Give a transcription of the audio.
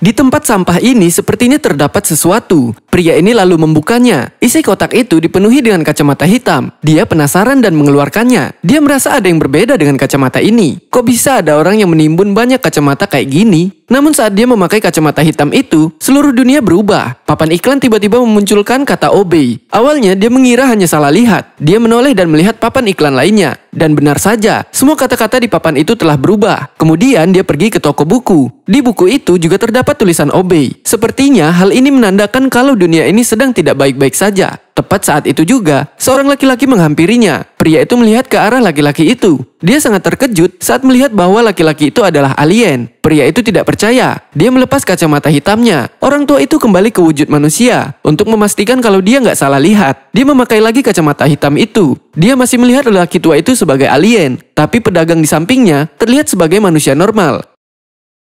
Di tempat sampah ini sepertinya terdapat sesuatu. Pria ini lalu membukanya. Isi kotak itu dipenuhi dengan kacamata hitam. Dia penasaran dan mengeluarkannya. Dia merasa ada yang berbeda dengan kacamata ini. Kok bisa ada orang yang menimbun banyak kacamata kayak gini? Namun saat dia memakai kacamata hitam itu, seluruh dunia berubah. Papan iklan tiba-tiba memunculkan kata obey. Awalnya dia mengira hanya salah lihat. Dia menoleh dan melihat papan iklan lainnya. Dan benar saja, semua kata-kata di papan itu telah berubah. Kemudian dia pergi ke toko buku. Di buku itu juga terdapat tulisan obey. Sepertinya hal ini menandakan kalau dunia ini sedang tidak baik-baik saja. Tepat saat itu juga, seorang laki-laki menghampirinya pria itu melihat ke arah laki-laki itu. Dia sangat terkejut saat melihat bahwa laki-laki itu adalah alien. Pria itu tidak percaya. Dia melepas kacamata hitamnya. Orang tua itu kembali ke wujud manusia untuk memastikan kalau dia nggak salah lihat. Dia memakai lagi kacamata hitam itu. Dia masih melihat lelaki tua itu sebagai alien, tapi pedagang di sampingnya terlihat sebagai manusia normal.